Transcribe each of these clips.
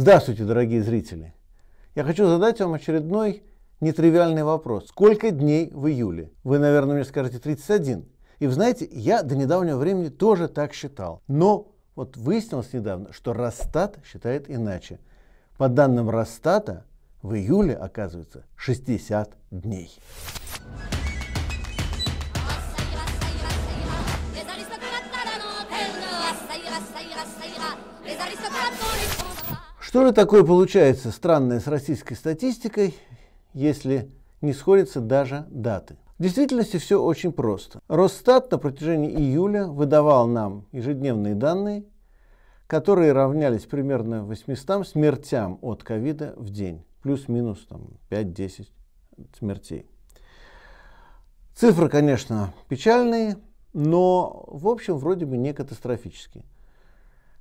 Здравствуйте, дорогие зрители! Я хочу задать вам очередной нетривиальный вопрос. Сколько дней в июле? Вы, наверное, мне скажете 31. И вы знаете, я до недавнего времени тоже так считал. Но вот выяснилось недавно, что Росстат считает иначе. По данным Росстата, в июле, оказывается, 60 дней. Что же такое получается странное с российской статистикой, если не сходятся даже даты? В действительности все очень просто. Росстат на протяжении июля выдавал нам ежедневные данные, которые равнялись примерно 800 смертям от ковида в день. Плюс-минус 5-10 смертей. Цифры, конечно, печальные, но в общем вроде бы не катастрофические.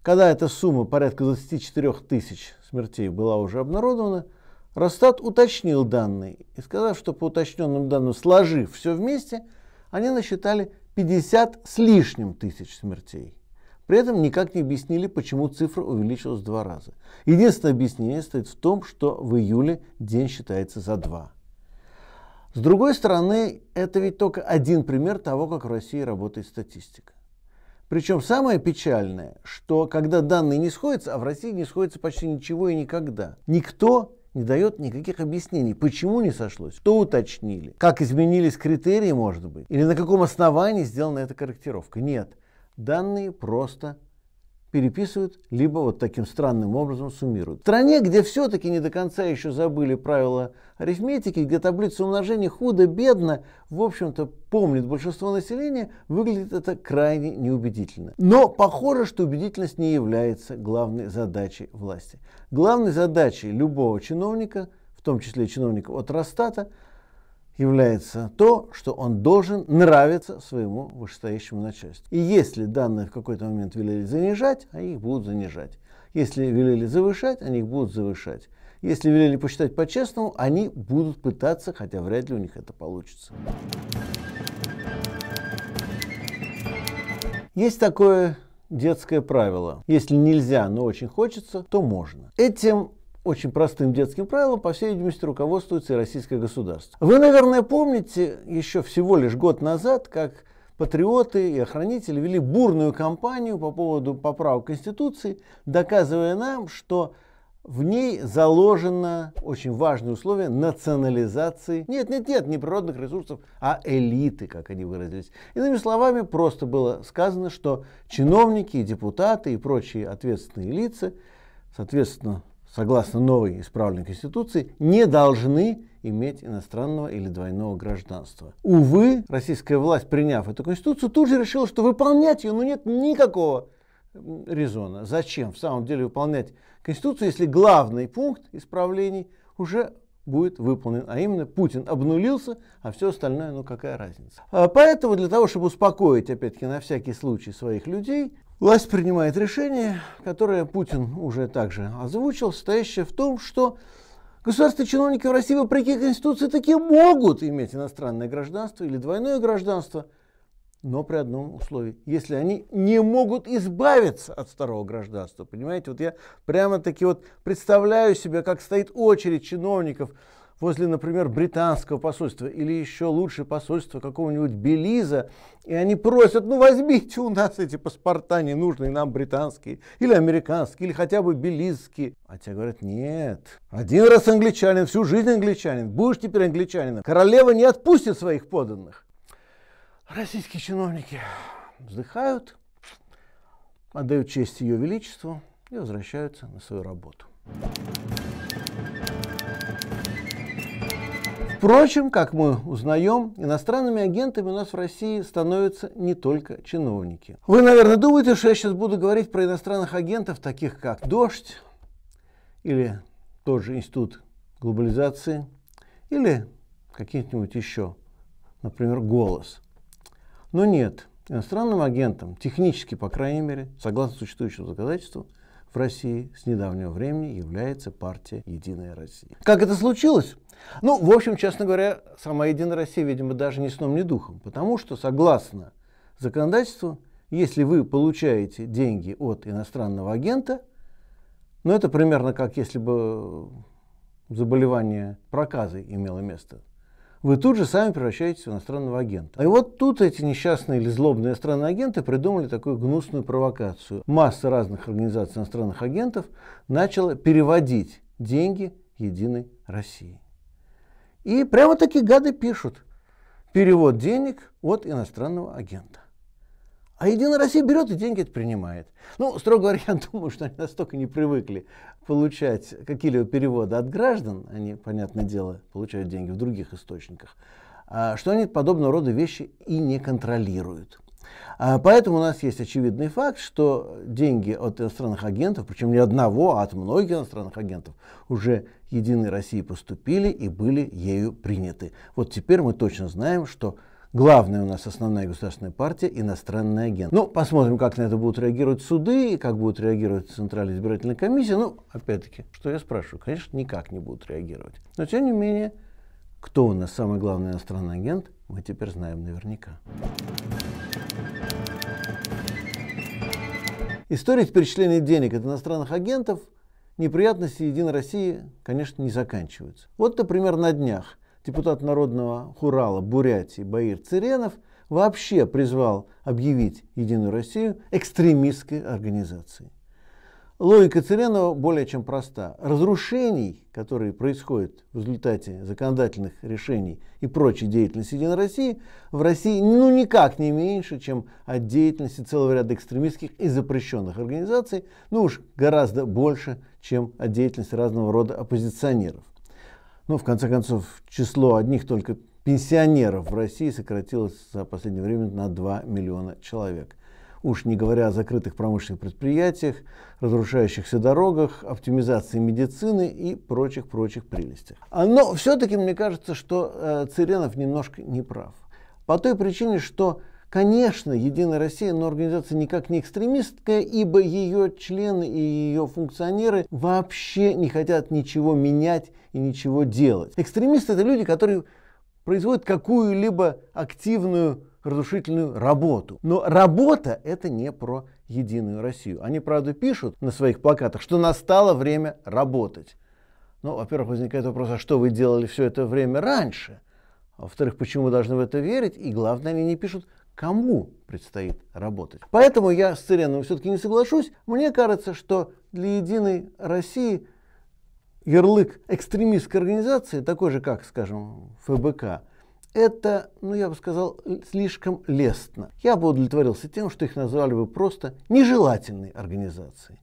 Когда эта сумма порядка 24 тысяч смертей была уже обнародована, Росстат уточнил данные и сказал, что по уточненным данным, сложив все вместе, они насчитали 50 с лишним тысяч смертей. При этом никак не объяснили, почему цифра увеличилась в два раза. Единственное объяснение стоит в том, что в июле день считается за два. С другой стороны, это ведь только один пример того, как в России работает статистика. Причем самое печальное, что когда данные не сходятся, а в России не сходится почти ничего и никогда, никто не дает никаких объяснений, почему не сошлось, что уточнили, как изменились критерии, может быть, или на каком основании сделана эта корректировка. Нет, данные просто переписывают, либо вот таким странным образом суммируют. В стране, где все-таки не до конца еще забыли правила арифметики, где таблица умножения худо-бедно, в общем-то, помнит большинство населения, выглядит это крайне неубедительно. Но похоже, что убедительность не является главной задачей власти. Главной задачей любого чиновника, в том числе чиновника от Росстата, является то, что он должен нравиться своему вышестоящему начальству. И если данные в какой-то момент велели занижать, они их будут занижать. Если велели завышать, они их будут завышать. Если велели посчитать по-честному, они будут пытаться, хотя вряд ли у них это получится. Есть такое детское правило. Если нельзя, но очень хочется, то можно. Этим очень простым детским правилом, по всей видимости, руководствуется и российское государство. Вы, наверное, помните еще всего лишь год назад, как патриоты и охранители вели бурную кампанию по поводу поправок Конституции, доказывая нам, что в ней заложено очень важное условие национализации, нет, нет, нет, не природных ресурсов, а элиты, как они выразились. Иными словами, просто было сказано, что чиновники, депутаты и прочие ответственные лица, соответственно, согласно новой исправленной Конституции, не должны иметь иностранного или двойного гражданства. Увы, российская власть, приняв эту Конституцию, тут же решила, что выполнять ее ну, нет никакого резона. Зачем в самом деле выполнять Конституцию, если главный пункт исправлений уже будет выполнен. А именно Путин обнулился, а все остальное, ну какая разница. А поэтому для того, чтобы успокоить, опять-таки, на всякий случай своих людей, Власть принимает решение, которое Путин уже также озвучил, состоящее в том, что государственные чиновники в России, вопреки Конституции, таки могут иметь иностранное гражданство или двойное гражданство, но при одном условии, если они не могут избавиться от второго гражданства. Понимаете, вот я прямо-таки вот представляю себе, как стоит очередь чиновников, возле, например, британского посольства или еще лучше посольства какого-нибудь Белиза, и они просят, ну возьмите у нас эти паспорта не ненужные нам британские или американские, или хотя бы белизские. А тебе говорят, нет, один раз англичанин, всю жизнь англичанин, будешь теперь англичанином. Королева не отпустит своих подданных. Российские чиновники вздыхают, отдают честь ее величеству и возвращаются на свою работу. Thank you Впрочем, как мы узнаем, иностранными агентами у нас в России становятся не только чиновники. Вы, наверное, думаете, что я сейчас буду говорить про иностранных агентов, таких как «Дождь» или тот же Институт глобализации, или какие-нибудь еще, например, «Голос». Но нет, иностранным агентам, технически, по крайней мере, согласно существующему законодательству, в России с недавнего времени является партия «Единая Россия». Как это случилось? Ну, в общем, честно говоря, сама Единая Россия, видимо, даже ни сном, ни духом. Потому что, согласно законодательству, если вы получаете деньги от иностранного агента, ну, это примерно как если бы заболевание проказы имело место. Вы тут же сами превращаетесь в иностранного агента. И вот тут эти несчастные или злобные иностранные агенты придумали такую гнусную провокацию. Масса разных организаций иностранных агентов начала переводить деньги Единой России. И прямо такие гады пишут. Перевод денег от иностранного агента. А Единая Россия берет и деньги это принимает. Ну, строго говоря, я думаю, что они настолько не привыкли получать какие-либо переводы от граждан, они, понятное дело, получают деньги в других источниках, а, что они подобного рода вещи и не контролируют. А, поэтому у нас есть очевидный факт, что деньги от иностранных агентов, причем не одного, а от многих иностранных агентов, уже Единой России поступили и были ею приняты. Вот теперь мы точно знаем, что главная у нас основная государственная партия – иностранный агент. Ну, посмотрим, как на это будут реагировать суды и как будут реагировать Центральная избирательная комиссия. Ну, опять-таки, что я спрашиваю? Конечно, никак не будут реагировать. Но, тем не менее, кто у нас самый главный иностранный агент, мы теперь знаем наверняка. История с перечислением денег от иностранных агентов неприятности Единой России, конечно, не заканчиваются. Вот, например, на днях депутат Народного Хурала Бурятии Баир Циренов вообще призвал объявить Единую Россию экстремистской организацией. Логика Церенова более чем проста. Разрушений, которые происходят в результате законодательных решений и прочей деятельности Единой России, в России ну никак не меньше, чем от деятельности целого ряда экстремистских и запрещенных организаций, ну уж гораздо больше, чем от деятельности разного рода оппозиционеров. Ну, в конце концов, число одних только пенсионеров в России сократилось за последнее время на 2 миллиона человек уж не говоря о закрытых промышленных предприятиях, разрушающихся дорогах, оптимизации медицины и прочих-прочих прелестях. А, но все-таки мне кажется, что э, Циренов немножко не прав. По той причине, что Конечно, Единая Россия, но организация никак не экстремистская, ибо ее члены и ее функционеры вообще не хотят ничего менять и ничего делать. Экстремисты это люди, которые производят какую-либо активную разрушительную работу. Но работа это не про Единую Россию. Они, правда, пишут на своих плакатах, что настало время работать. Ну, во-первых, возникает вопрос, а что вы делали все это время раньше? А во-вторых, почему вы должны в это верить? И главное, они не пишут, кому предстоит работать. Поэтому я с Цыреновым все-таки не соглашусь. Мне кажется, что для Единой России ярлык экстремистской организации, такой же, как, скажем, ФБК, это, ну я бы сказал, слишком лестно. Я бы удовлетворился тем, что их назвали бы просто нежелательной организацией.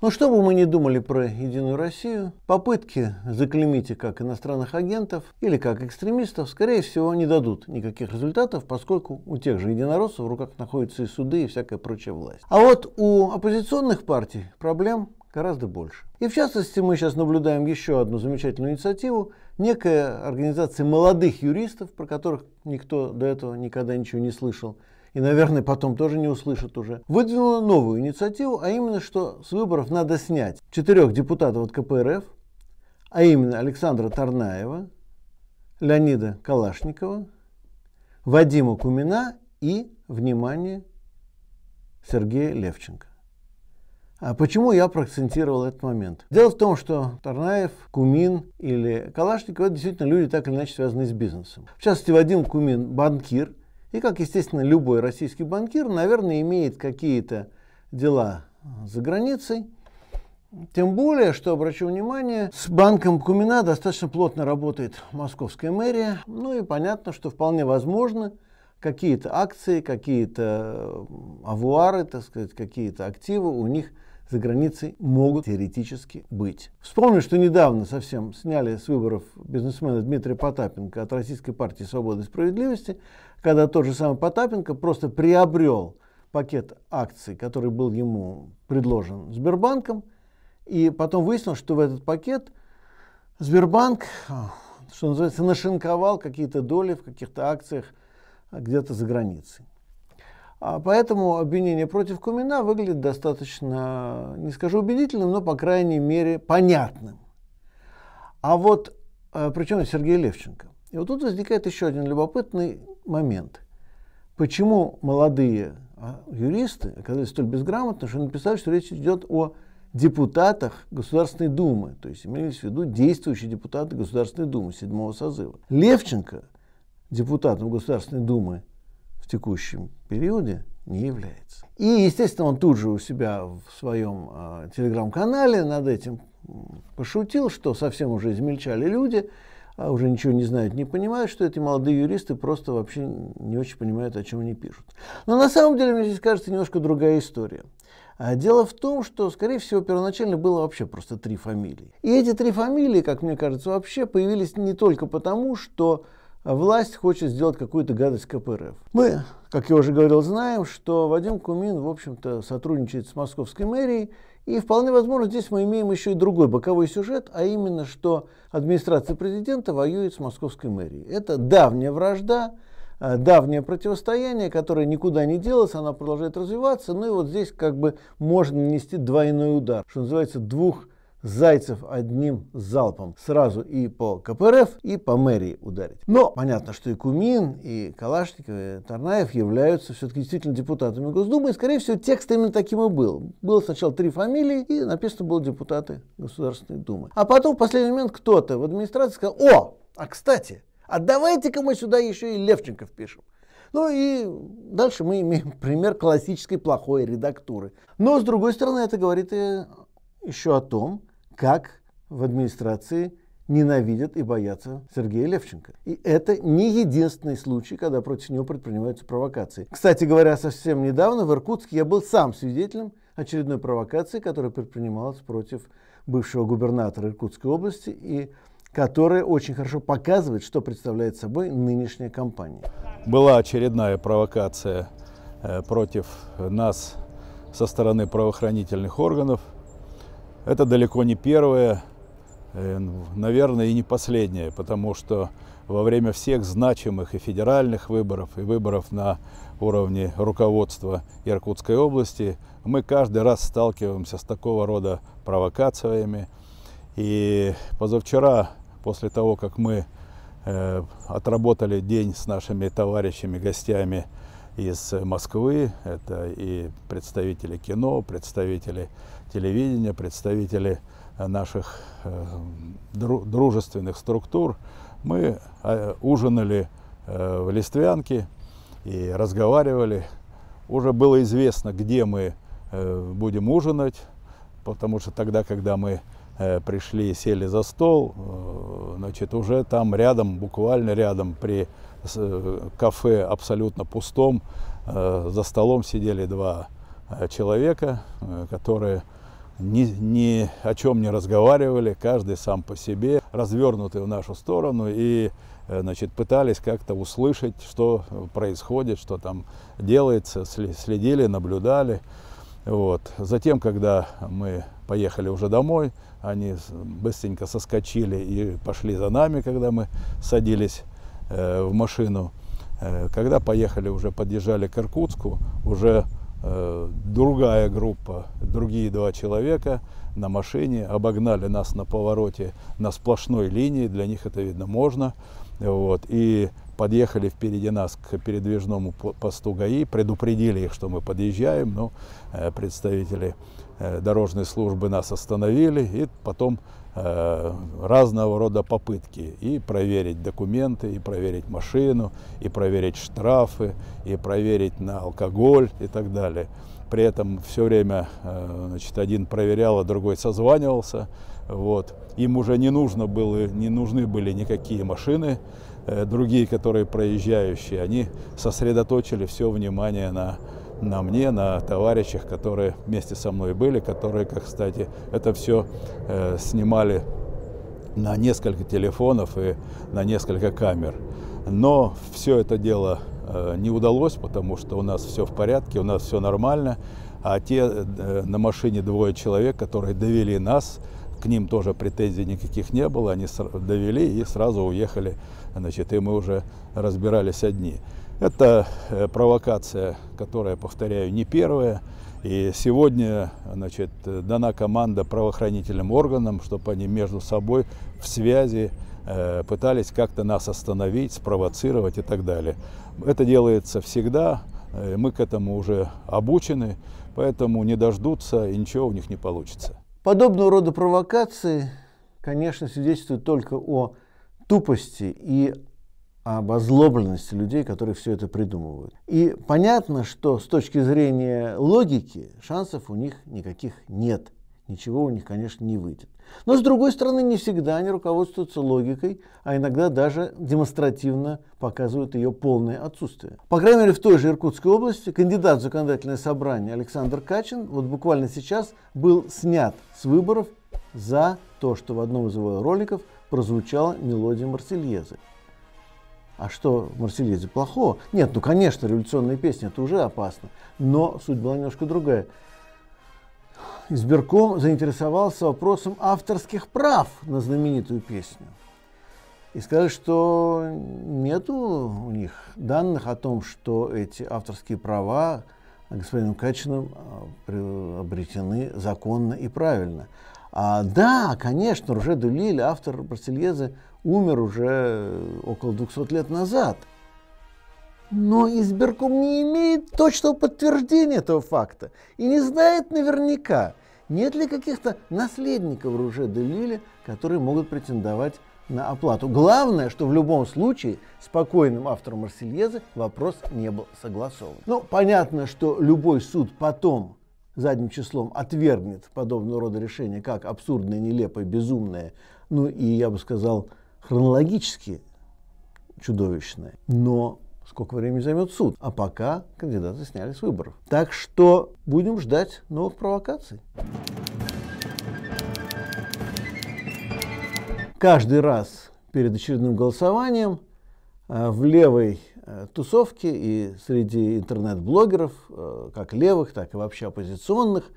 Но ну, что бы мы ни думали про «Единую Россию», попытки заклеймить их как иностранных агентов или как экстремистов, скорее всего, не дадут никаких результатов, поскольку у тех же единороссов в руках находятся и суды, и всякая прочая власть. А вот у оппозиционных партий проблем гораздо больше. И в частности, мы сейчас наблюдаем еще одну замечательную инициативу, некая организация молодых юристов, про которых никто до этого никогда ничего не слышал, и, наверное, потом тоже не услышат уже, выдвинула новую инициативу, а именно, что с выборов надо снять четырех депутатов от КПРФ, а именно Александра Тарнаева, Леонида Калашникова, Вадима Кумина и, внимание, Сергея Левченко. А почему я проакцентировал этот момент? Дело в том, что Тарнаев, Кумин или Калашников – это действительно люди, так или иначе связанные с бизнесом. В частности, Вадим Кумин – банкир, и, как, естественно, любой российский банкир, наверное, имеет какие-то дела за границей, тем более, что, обращу внимание, с банком Кумина достаточно плотно работает московская мэрия. Ну и понятно, что вполне возможно, какие-то акции, какие-то э, авуары, так сказать, какие-то активы у них – за границей могут теоретически быть. Вспомню, что недавно совсем сняли с выборов бизнесмена Дмитрия Потапенко от Российской партии «Свободы и справедливости», когда тот же самый Потапенко просто приобрел пакет акций, который был ему предложен Сбербанком, и потом выяснилось, что в этот пакет Сбербанк, а, что называется, нашинковал какие-то доли в каких-то акциях где-то за границей. А поэтому обвинение против Кумина выглядит достаточно, не скажу убедительным, но, по крайней мере, понятным. А вот, э, причем Сергей Левченко. И вот тут возникает еще один любопытный момент. Почему молодые а, юристы оказались столь безграмотны, что написали, что речь идет о депутатах Государственной Думы, то есть имелись в виду действующие депутаты Государственной Думы седьмого созыва. Левченко депутатом Государственной Думы текущем периоде не является. И, естественно, он тут же у себя в своем э, телеграм-канале над этим пошутил, что совсем уже измельчали люди, а уже ничего не знают, не понимают, что эти молодые юристы просто вообще не очень понимают, о чем они пишут. Но на самом деле, мне здесь кажется, немножко другая история. А, дело в том, что, скорее всего, первоначально было вообще просто три фамилии. И эти три фамилии, как мне кажется, вообще появились не только потому, что а власть хочет сделать какую-то гадость КПРФ. Мы, как я уже говорил, знаем, что Вадим Кумин, в общем-то, сотрудничает с московской мэрией, и вполне возможно, здесь мы имеем еще и другой боковой сюжет, а именно, что администрация президента воюет с московской мэрией. Это давняя вражда, э, давнее противостояние, которое никуда не делось, оно продолжает развиваться. Ну и вот здесь как бы можно нанести двойной удар, что называется двух Зайцев одним залпом сразу и по КПРФ, и по мэрии ударить. Но понятно, что и Кумин, и Калашников, и Тарнаев являются все-таки действительно депутатами Госдумы. И, скорее всего, текст именно таким и был. Было сначала три фамилии, и написано было депутаты Государственной Думы. А потом в последний момент кто-то в администрации сказал, о, а кстати, а давайте-ка мы сюда еще и Левченко впишем. Ну и дальше мы имеем пример классической плохой редактуры. Но, с другой стороны, это говорит и еще о том, как в администрации ненавидят и боятся Сергея Левченко. И это не единственный случай, когда против него предпринимаются провокации. Кстати говоря, совсем недавно в Иркутске я был сам свидетелем очередной провокации, которая предпринималась против бывшего губернатора Иркутской области и которая очень хорошо показывает, что представляет собой нынешняя кампания. Была очередная провокация э, против нас со стороны правоохранительных органов – это далеко не первое, э, ну, наверное, и не последнее, потому что во время всех значимых и федеральных выборов, и выборов на уровне руководства Иркутской области, мы каждый раз сталкиваемся с такого рода провокациями. И позавчера, после того, как мы э, отработали день с нашими товарищами, гостями из Москвы, это и представители кино, представители телевидения, представители э, наших э, дружественных структур. Мы э, ужинали в Листвянке и разговаривали. Уже было известно, где мы будем ужинать, потому что тогда, когда мы пришли и сели за стол, значит, уже там рядом, буквально рядом при Э, кафе абсолютно пустом. Э, за столом сидели два э, человека, которые ни, ни о чем не разговаривали, каждый сам по себе, развернутый в нашу сторону и значит, пытались как-то услышать, что происходит, что там делается, следили, наблюдали. Вот. Затем, когда мы поехали уже домой, они быстренько соскочили и пошли за нами, когда мы садились Э, в машину. Э, когда поехали, уже подъезжали к Иркутску, уже э, другая группа, другие два человека на машине обогнали нас на повороте на сплошной линии, для них это видно можно. Вот, и подъехали впереди нас к передвижному посту ГАИ, предупредили их, что мы подъезжаем, но представители дорожной службы нас остановили и потом Э, разного рода попытки и проверить документы, и проверить машину, и проверить штрафы, и проверить на алкоголь и так далее. При этом все время э, значит, один проверял, а другой созванивался. Вот. Им уже не, нужно было, не нужны были никакие машины, э, другие, которые проезжающие, они сосредоточили все внимание на на мне, на товарищах, которые вместе со мной были, которые, как, кстати, это все э, снимали на несколько телефонов и на несколько камер. Но все это дело э, не удалось, потому что у нас все в порядке, у нас все нормально. А те э, на машине двое человек, которые довели нас, к ним тоже претензий никаких не было, они довели и сразу уехали, значит, и мы уже разбирались одни. Это э, провокация, которая, повторяю, не первая. И сегодня значит, дана команда правоохранительным органам, чтобы они между собой в связи э, пытались как-то нас остановить, спровоцировать и так далее. Это делается всегда, э, мы к этому уже обучены, поэтому не дождутся и ничего у них не получится. Подобного рода провокации, конечно, свидетельствуют только о тупости и об озлобленности людей, которые все это придумывают. И понятно, что с точки зрения логики шансов у них никаких нет. Ничего у них, конечно, не выйдет. Но, с другой стороны, не всегда они руководствуются логикой, а иногда даже демонстративно показывают ее полное отсутствие. По крайней мере, в той же Иркутской области кандидат в законодательное собрание Александр Качин вот буквально сейчас был снят с выборов за то, что в одном из его роликов прозвучала мелодия Марсельезы. А что в Марсельезе плохого? Нет, ну конечно, революционные песни это уже опасно. Но суть была немножко другая. Избирком заинтересовался вопросом авторских прав на знаменитую песню. И сказали, что нету у них данных о том, что эти авторские права господином Качиным а, обретены законно и правильно. А, да, конечно, Руже Дулиль, автор Барсельезы, умер уже э, около 200 лет назад. Но избирком не имеет точного подтверждения этого факта и не знает наверняка, нет ли каких-то наследников Руже де Лиле, которые могут претендовать на оплату. Главное, что в любом случае спокойным автором Марсельезы вопрос не был согласован. Но понятно, что любой суд потом задним числом отвергнет подобного рода решение как абсурдное, нелепое, безумное, ну и, я бы сказал, хронологически чудовищное. Но сколько времени займет суд? А пока кандидаты сняли с выборов. Так что будем ждать новых провокаций. Каждый раз перед очередным голосованием э, в левой э, тусовке и среди интернет-блогеров, э, как левых, так и вообще оппозиционных,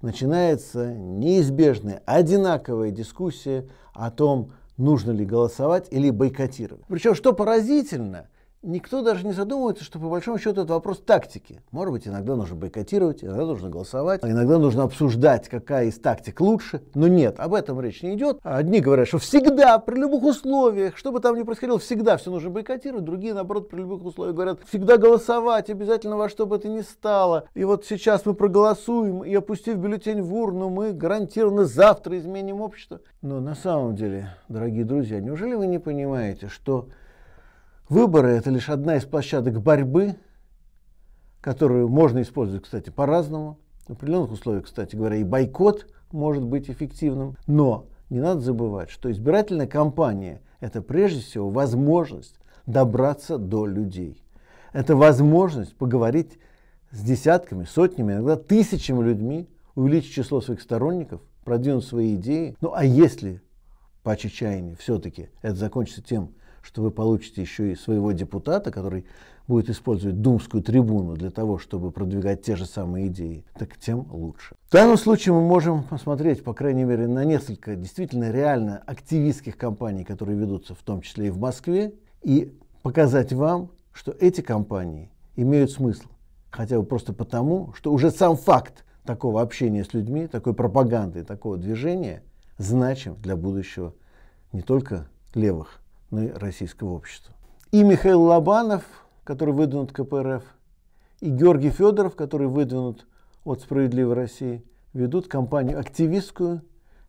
начинается неизбежная одинаковая дискуссия о том, нужно ли голосовать или бойкотировать. Причем, что поразительно, никто даже не задумывается, что по большому счету это вопрос тактики. Может быть, иногда нужно бойкотировать, иногда нужно голосовать, а иногда нужно обсуждать, какая из тактик лучше. Но нет, об этом речь не идет. Одни говорят, что всегда, при любых условиях, что бы там ни происходило, всегда все нужно бойкотировать. Другие, наоборот, при любых условиях говорят, всегда голосовать, обязательно во что бы это ни стало. И вот сейчас мы проголосуем, и опустив бюллетень в урну, мы гарантированно завтра изменим общество. Но на самом деле, дорогие друзья, неужели вы не понимаете, что Выборы – это лишь одна из площадок борьбы, которую можно использовать, кстати, по-разному. В определенных условиях, кстати говоря, и бойкот может быть эффективным. Но не надо забывать, что избирательная кампания – это прежде всего возможность добраться до людей. Это возможность поговорить с десятками, сотнями, иногда тысячами людьми, увеличить число своих сторонников, продвинуть свои идеи. Ну а если по чечаянию все-таки это закончится тем, что вы получите еще и своего депутата, который будет использовать думскую трибуну для того, чтобы продвигать те же самые идеи, так тем лучше. В данном случае мы можем посмотреть, по крайней мере, на несколько действительно реально активистских кампаний, которые ведутся в том числе и в Москве, и показать вам, что эти компании имеют смысл. Хотя бы просто потому, что уже сам факт такого общения с людьми, такой пропаганды, такого движения значим для будущего не только левых российского общества. И Михаил Лобанов, который выдвинут КПРФ, и Георгий Федоров, который выдвинут от «Справедливой России», ведут кампанию активистскую,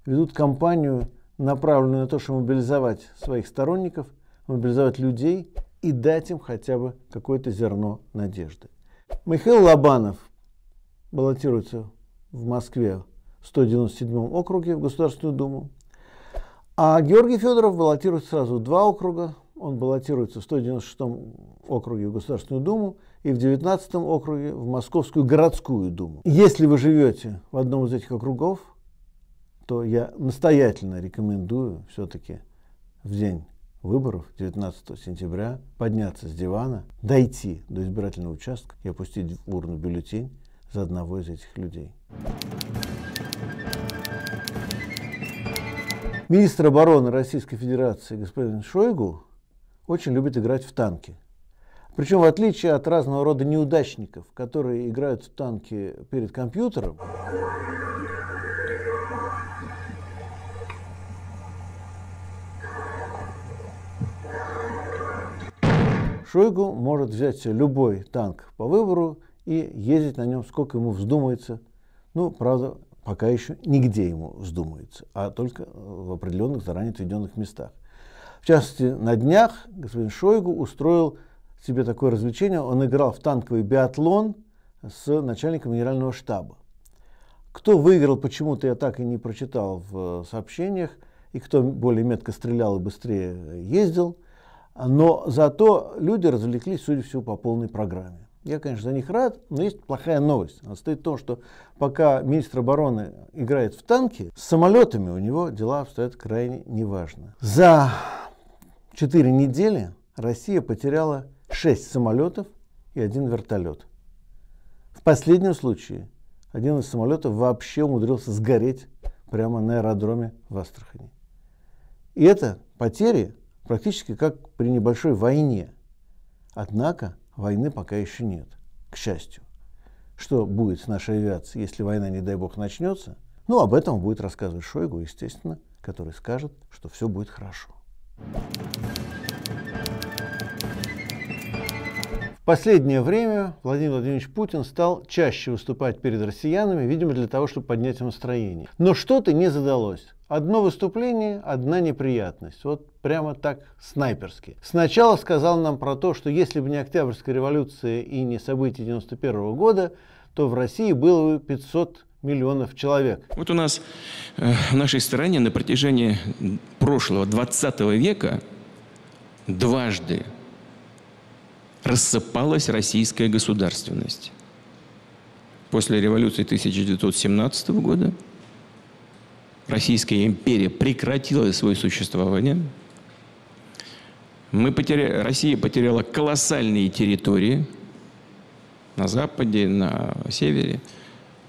ведут кампанию, направленную на то, чтобы мобилизовать своих сторонников, мобилизовать людей и дать им хотя бы какое-то зерно надежды. Михаил Лобанов баллотируется в Москве в 197 округе в Государственную Думу. А Георгий Федоров баллотирует сразу два округа. Он баллотируется в 196 м округе в Государственную Думу и в 19 м округе в Московскую городскую Думу. Если вы живете в одном из этих округов, то я настоятельно рекомендую все-таки в день выборов 19 сентября подняться с дивана, дойти до избирательного участка и опустить в урну бюллетень за одного из этих людей. Министр обороны Российской Федерации господин Шойгу очень любит играть в танки. Причем в отличие от разного рода неудачников, которые играют в танки перед компьютером, Шойгу может взять любой танк по выбору и ездить на нем сколько ему вздумается. Ну, правда, пока еще нигде ему вздумается, а только э, в определенных заранее отведенных местах. В частности, на днях господин Шойгу устроил себе такое развлечение. Он играл в танковый биатлон с начальником генерального штаба. Кто выиграл, почему-то я так и не прочитал в э, сообщениях, и кто более метко стрелял и быстрее ездил. Но зато люди развлеклись, судя всего, по полной программе. Я, конечно, за них рад, но есть плохая новость. Она стоит в том, что пока министр обороны играет в танки, с самолетами у него дела обстоят крайне неважно. За 4 недели Россия потеряла 6 самолетов и один вертолет. В последнем случае один из самолетов вообще умудрился сгореть прямо на аэродроме в Астрахани. И это потери практически как при небольшой войне. Однако войны пока еще нет, к счастью. Что будет с нашей авиацией, если война, не дай бог, начнется? Ну, об этом будет рассказывать Шойгу, естественно, который скажет, что все будет хорошо. Thank you. последнее время Владимир Владимирович Путин стал чаще выступать перед россиянами, видимо, для того, чтобы поднять настроение. Но что-то не задалось. Одно выступление, одна неприятность. Вот прямо так снайперски. Сначала сказал нам про то, что если бы не Октябрьская революция и не события 91 года, то в России было бы 500 миллионов человек. Вот у нас э, в нашей стране на протяжении прошлого 20 века дважды рассыпалась российская государственность. После революции 1917 года Российская империя прекратила свое существование. Мы потеря... Россия потеряла колоссальные территории на Западе, на Севере.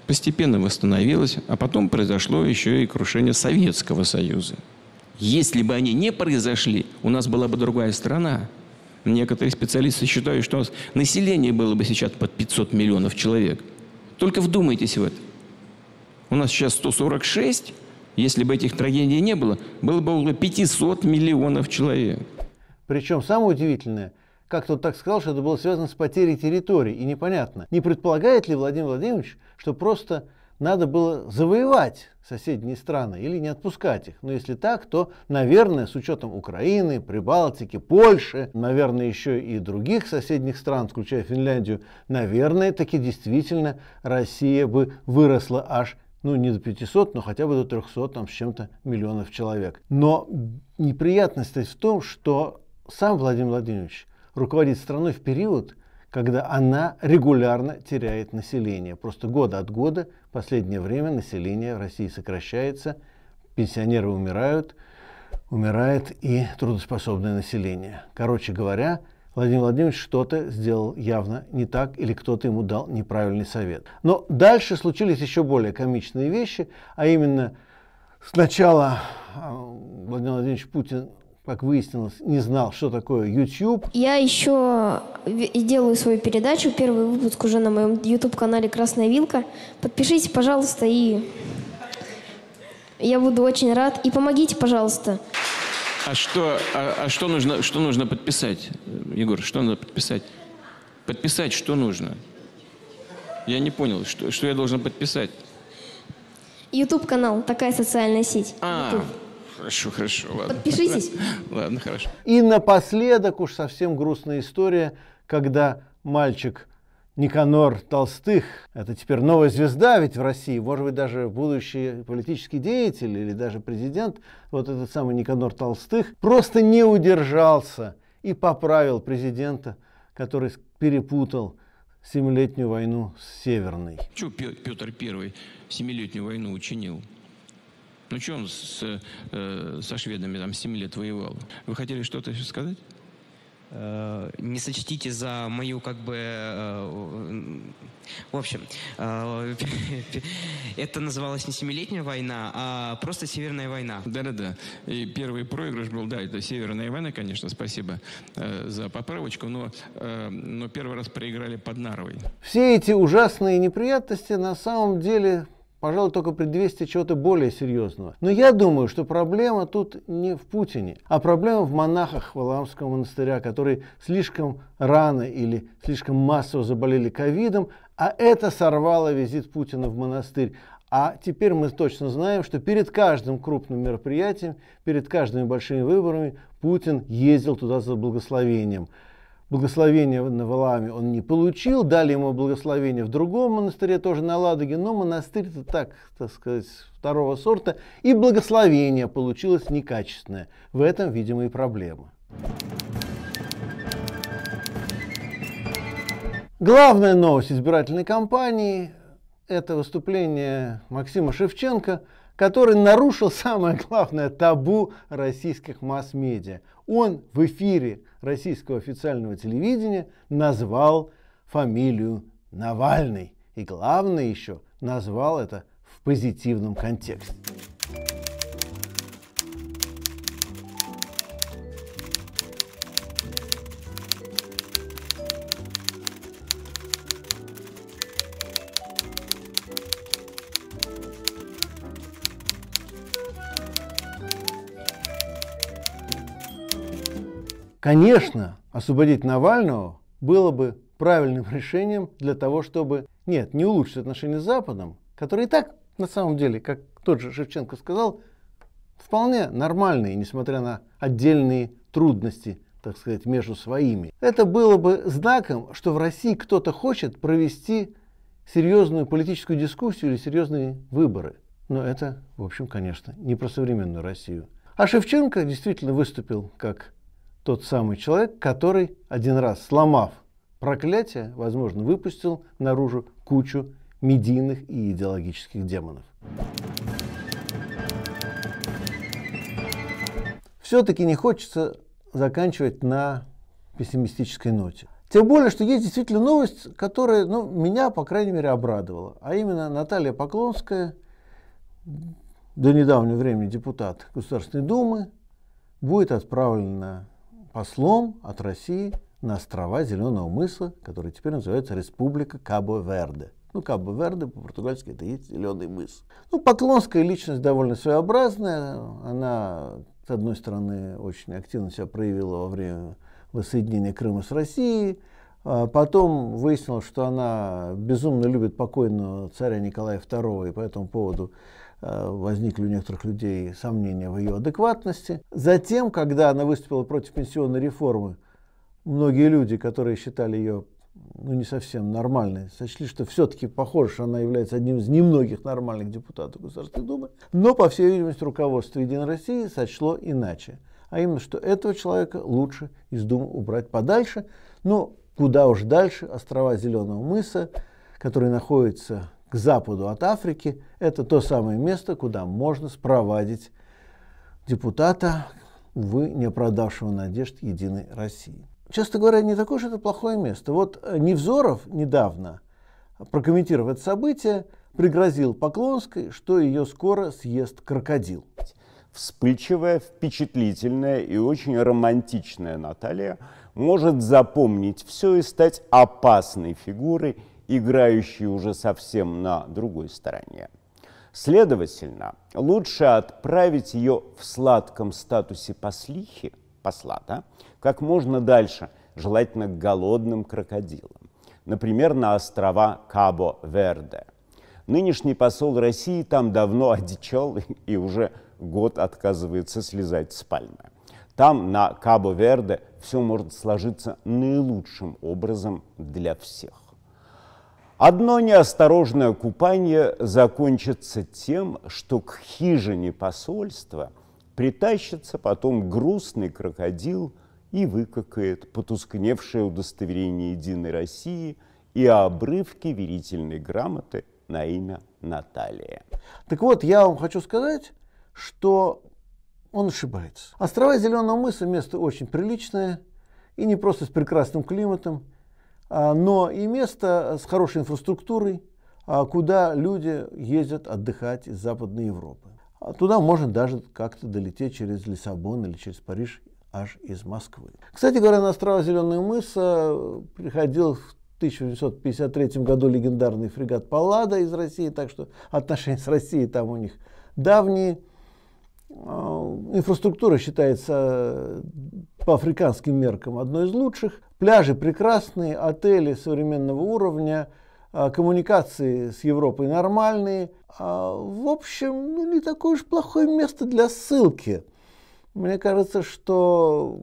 Постепенно восстановилась, а потом произошло еще и крушение Советского Союза. Если бы они не произошли, у нас была бы другая страна. Некоторые специалисты считают, что у нас население было бы сейчас под 500 миллионов человек. Только вдумайтесь в это. У нас сейчас 146, если бы этих трагедий не было, было бы около 500 миллионов человек. Причем самое удивительное, как тот так сказал, что это было связано с потерей территории, и непонятно, не предполагает ли Владимир Владимирович, что просто надо было завоевать соседние страны или не отпускать их. Но если так, то, наверное, с учетом Украины, Прибалтики, Польши, наверное, еще и других соседних стран, включая Финляндию, наверное, таки действительно Россия бы выросла аж ну не до 500, но хотя бы до 300 там, с чем-то миллионов человек. Но неприятность в том, что сам Владимир Владимирович руководит страной в период, когда она регулярно теряет население. Просто год от года, в последнее время население в России сокращается, пенсионеры умирают, умирает и трудоспособное население. Короче говоря, Владимир Владимирович что-то сделал явно не так или кто-то ему дал неправильный совет. Но дальше случились еще более комичные вещи, а именно сначала э, Владимир Владимирович Путин как выяснилось, не знал, что такое YouTube. Я еще делаю свою передачу, первый выпуск уже на моем YouTube-канале «Красная вилка». Подпишитесь, пожалуйста, и я буду очень рад. И помогите, пожалуйста. А что, а, а что, нужно, что нужно подписать, Егор? Что надо подписать? Подписать что нужно? Я не понял, что, что я должен подписать? YouTube-канал, такая социальная сеть. А, YouTube. Хорошо, хорошо, ладно. Подпишитесь. Ладно, хорошо. И напоследок уж совсем грустная история, когда мальчик Никанор Толстых, это теперь новая звезда ведь в России, может быть, даже будущий политический деятель или даже президент, вот этот самый Никанор Толстых, просто не удержался и поправил президента, который перепутал Семилетнюю войну с Северной. Чего Петр Первый Семилетнюю войну учинил? Ну, что он с, э, э, со шведами там 7 лет воевал? Вы хотели что-то еще сказать? Э, не сочтите за мою как бы... Э, в общем, это называлось не Семилетняя война, а просто Северная война. Да-да-да. И первый проигрыш был, да, это Северная война, конечно, спасибо за поправочку, но, но первый раз проиграли под Нарвой. Все эти ужасные неприятности на самом деле пожалуй, только предвестие чего-то более серьезного. Но я думаю, что проблема тут не в Путине, а проблема в монахах Валаамского монастыря, которые слишком рано или слишком массово заболели ковидом, а это сорвало визит Путина в монастырь. А теперь мы точно знаем, что перед каждым крупным мероприятием, перед каждыми большими выборами Путин ездил туда за благословением. Благословение на Валааме он не получил, дали ему благословение в другом монастыре, тоже на Ладоге, но монастырь-то так, так сказать, второго сорта, и благословение получилось некачественное. В этом, видимо, и проблема. Главная новость избирательной кампании – это выступление Максима Шевченко, который нарушил самое главное табу российских масс-медиа. Он в эфире российского официального телевидения назвал фамилию Навальный. И главное еще, назвал это в позитивном контексте. Конечно, освободить Навального было бы правильным решением для того, чтобы, нет, не улучшить отношения с Западом, которые и так, на самом деле, как тот же Шевченко сказал, вполне нормальные, несмотря на отдельные трудности, так сказать, между своими. Это было бы знаком, что в России кто-то хочет провести серьезную политическую дискуссию или серьезные выборы. Но это, в общем, конечно, не про современную Россию. А Шевченко действительно выступил как тот самый человек, который один раз сломав проклятие, возможно, выпустил наружу кучу медийных и идеологических демонов. Все-таки не хочется заканчивать на пессимистической ноте. Тем более, что есть действительно новость, которая ну, меня, по крайней мере, обрадовала. А именно Наталья Поклонская, до недавнего времени депутат Государственной Думы, будет отправлена послом от России на острова Зеленого мыса, который теперь называется Республика Кабо-Верде. Ну, Кабо-Верде по-португальски это есть Зеленый мыс. Ну, Поклонская личность довольно своеобразная. Она, с одной стороны, очень активно себя проявила во время воссоединения Крыма с Россией. А потом выяснилось, что она безумно любит покойного царя Николая II, и по этому поводу Э, возникли у некоторых людей сомнения в ее адекватности. Затем, когда она выступила против пенсионной реформы, многие люди, которые считали ее ну, не совсем нормальной, сочли, что все-таки, похоже, что она является одним из немногих нормальных депутатов Государственной Думы, но, по всей видимости, руководство Единой России сочло иначе. А именно, что этого человека лучше из Думы убрать подальше, но ну, куда уж дальше, острова Зеленого мыса, которые находятся к западу от Африки, это то самое место, куда можно спровадить депутата, увы, не продавшего надежд Единой России. Честно говоря, не такое уж это плохое место. Вот э, Невзоров недавно, прокомментировав это событие, пригрозил Поклонской, что ее скоро съест крокодил. Вспыльчивая, впечатлительная и очень романтичная Наталья может запомнить все и стать опасной фигурой играющие уже совсем на другой стороне. Следовательно, лучше отправить ее в сладком статусе послихи, посла, да, как можно дальше, желательно к голодным крокодилам, например, на острова Кабо-Верде. Нынешний посол России там давно одичал и уже год отказывается слезать с пальмы. Там, на Кабо-Верде, все может сложиться наилучшим образом для всех. Одно неосторожное купание закончится тем, что к хижине посольства притащится потом грустный крокодил и выкакает потускневшее удостоверение Единой России и обрывки верительной грамоты на имя Наталья. Так вот, я вам хочу сказать, что он ошибается. Острова Зеленого мыса – место очень приличное, и не просто с прекрасным климатом – а, но и место э, с хорошей инфраструктурой, а, куда люди ездят отдыхать из Западной Европы. А туда можно даже как-то долететь через Лиссабон или через Париж аж из Москвы. Кстати говоря, на острова Зеленый мыс э, приходил в 1853 году легендарный фрегат «Паллада» из России, так что отношения с Россией там у них давние. А, инфраструктура считается э, по африканским меркам одной из лучших. Пляжи прекрасные, отели современного уровня, а, коммуникации с Европой нормальные. А, в общем, ну, не такое уж плохое место для ссылки. Мне кажется, что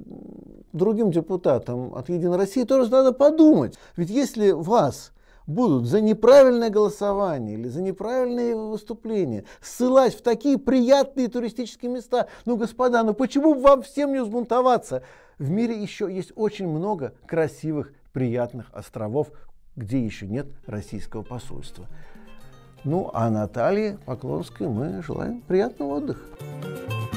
другим депутатам от «Единой России» тоже надо подумать. Ведь если вас будут за неправильное голосование или за неправильное выступление ссылать в такие приятные туристические места. Ну, господа, ну почему бы вам всем не взбунтоваться? В мире еще есть очень много красивых, приятных островов, где еще нет российского посольства. Ну, а Наталье Поклонской мы желаем приятного отдыха.